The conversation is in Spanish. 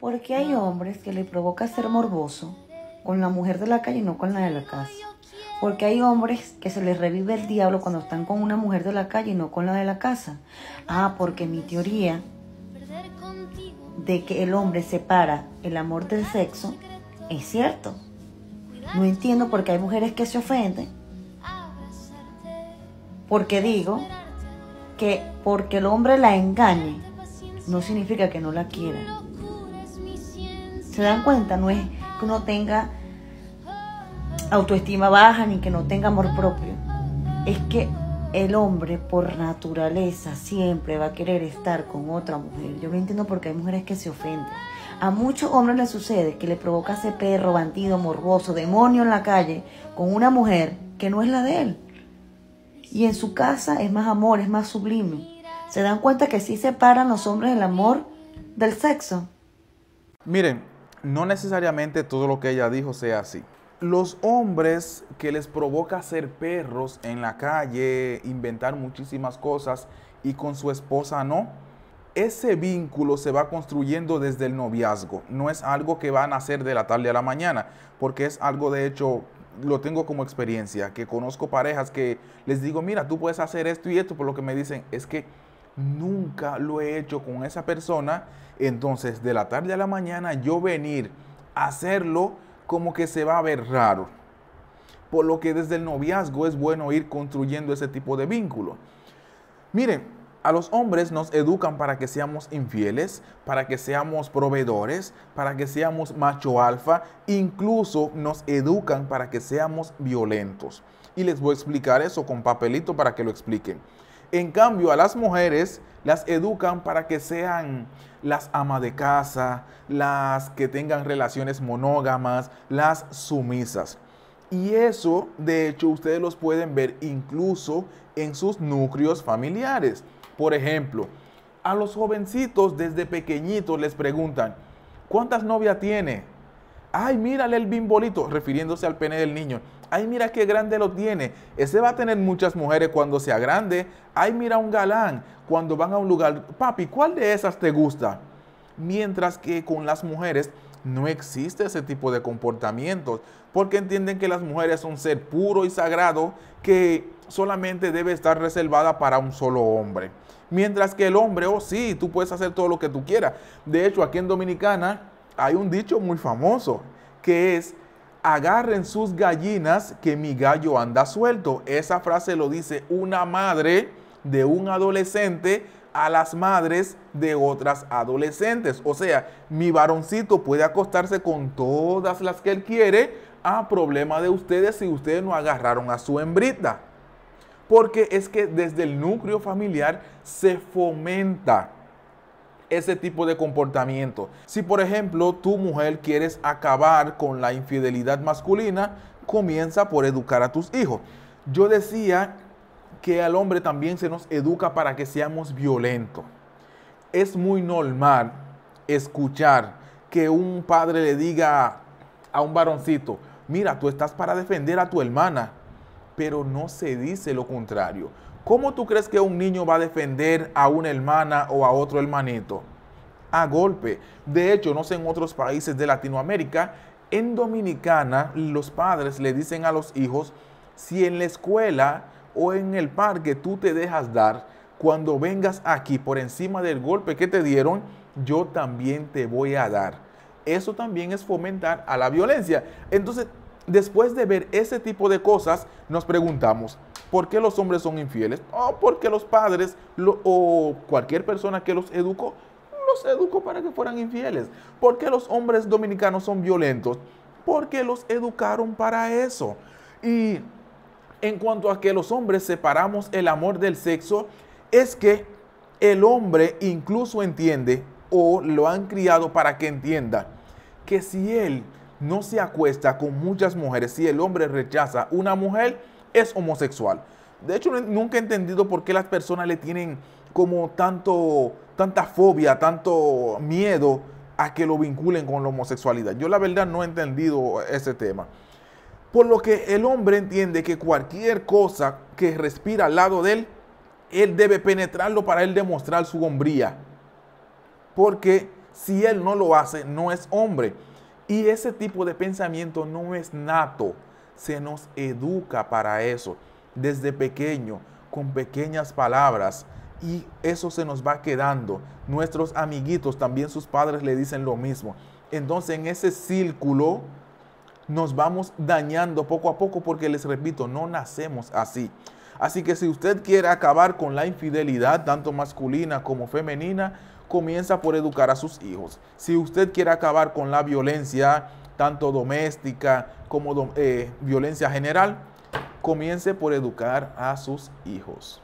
Porque hay hombres que le provoca ser morboso con la mujer de la calle y no con la de la casa. Porque hay hombres que se les revive el diablo cuando están con una mujer de la calle y no con la de la casa. Ah, porque mi teoría de que el hombre separa el amor del sexo es cierto. No entiendo por qué hay mujeres que se ofenden. Porque digo que porque el hombre la engañe no significa que no la quiera. Se dan cuenta, no es que uno tenga autoestima baja ni que no tenga amor propio. Es que el hombre por naturaleza siempre va a querer estar con otra mujer. Yo no entiendo porque hay mujeres que se ofenden. A muchos hombres les sucede que le provoca ese perro, bandido, morboso, demonio en la calle con una mujer que no es la de él. Y en su casa es más amor, es más sublime. Se dan cuenta que sí separan los hombres el amor del sexo. Miren, no necesariamente todo lo que ella dijo sea así. Los hombres que les provoca ser perros en la calle, inventar muchísimas cosas y con su esposa no, ese vínculo se va construyendo desde el noviazgo. No es algo que van a hacer de la tarde a la mañana, porque es algo de hecho lo tengo como experiencia, que conozco parejas que les digo, mira, tú puedes hacer esto y esto, por lo que me dicen es que nunca lo he hecho con esa persona, entonces de la tarde a la mañana yo venir a hacerlo como que se va a ver raro. Por lo que desde el noviazgo es bueno ir construyendo ese tipo de vínculo. Miren, a los hombres nos educan para que seamos infieles, para que seamos proveedores, para que seamos macho alfa, incluso nos educan para que seamos violentos. Y les voy a explicar eso con papelito para que lo expliquen. En cambio, a las mujeres las educan para que sean las amas de casa, las que tengan relaciones monógamas, las sumisas. Y eso, de hecho, ustedes los pueden ver incluso en sus núcleos familiares. Por ejemplo, a los jovencitos desde pequeñitos les preguntan, ¿cuántas novias tiene? Ay, mírale el bimbolito, refiriéndose al pene del niño ay mira qué grande lo tiene, ese va a tener muchas mujeres cuando sea grande, ay mira un galán cuando van a un lugar, papi, ¿cuál de esas te gusta? Mientras que con las mujeres no existe ese tipo de comportamientos, porque entienden que las mujeres son ser puro y sagrado que solamente debe estar reservada para un solo hombre. Mientras que el hombre, oh sí, tú puedes hacer todo lo que tú quieras. De hecho, aquí en Dominicana hay un dicho muy famoso que es agarren sus gallinas que mi gallo anda suelto. Esa frase lo dice una madre de un adolescente a las madres de otras adolescentes. O sea, mi varoncito puede acostarse con todas las que él quiere a ah, problema de ustedes si ustedes no agarraron a su hembrita. Porque es que desde el núcleo familiar se fomenta ese tipo de comportamiento. Si por ejemplo tu mujer quieres acabar con la infidelidad masculina, comienza por educar a tus hijos. Yo decía que al hombre también se nos educa para que seamos violentos. Es muy normal escuchar que un padre le diga a un varoncito, mira, tú estás para defender a tu hermana, pero no se dice lo contrario. ¿Cómo tú crees que un niño va a defender a una hermana o a otro hermanito? A golpe. De hecho, no sé en otros países de Latinoamérica, en Dominicana los padres le dicen a los hijos, si en la escuela o en el parque tú te dejas dar, cuando vengas aquí por encima del golpe que te dieron, yo también te voy a dar. Eso también es fomentar a la violencia. Entonces, después de ver ese tipo de cosas, nos preguntamos, ¿Por qué los hombres son infieles? O oh, porque los padres o cualquier persona que los educó, los educó para que fueran infieles. ¿Por qué los hombres dominicanos son violentos? Porque los educaron para eso. Y en cuanto a que los hombres separamos el amor del sexo, es que el hombre incluso entiende o lo han criado para que entienda que si él no se acuesta con muchas mujeres, si el hombre rechaza una mujer, es homosexual. De hecho, nunca he entendido por qué las personas le tienen como tanto, tanta fobia, tanto miedo a que lo vinculen con la homosexualidad. Yo la verdad no he entendido ese tema. Por lo que el hombre entiende que cualquier cosa que respira al lado de él, él debe penetrarlo para él demostrar su hombría. Porque si él no lo hace, no es hombre. Y ese tipo de pensamiento no es nato se nos educa para eso, desde pequeño, con pequeñas palabras. Y eso se nos va quedando. Nuestros amiguitos, también sus padres le dicen lo mismo. Entonces en ese círculo nos vamos dañando poco a poco porque les repito, no nacemos así. Así que si usted quiere acabar con la infidelidad, tanto masculina como femenina, comienza por educar a sus hijos. Si usted quiere acabar con la violencia, tanto doméstica como eh, violencia general, comience por educar a sus hijos.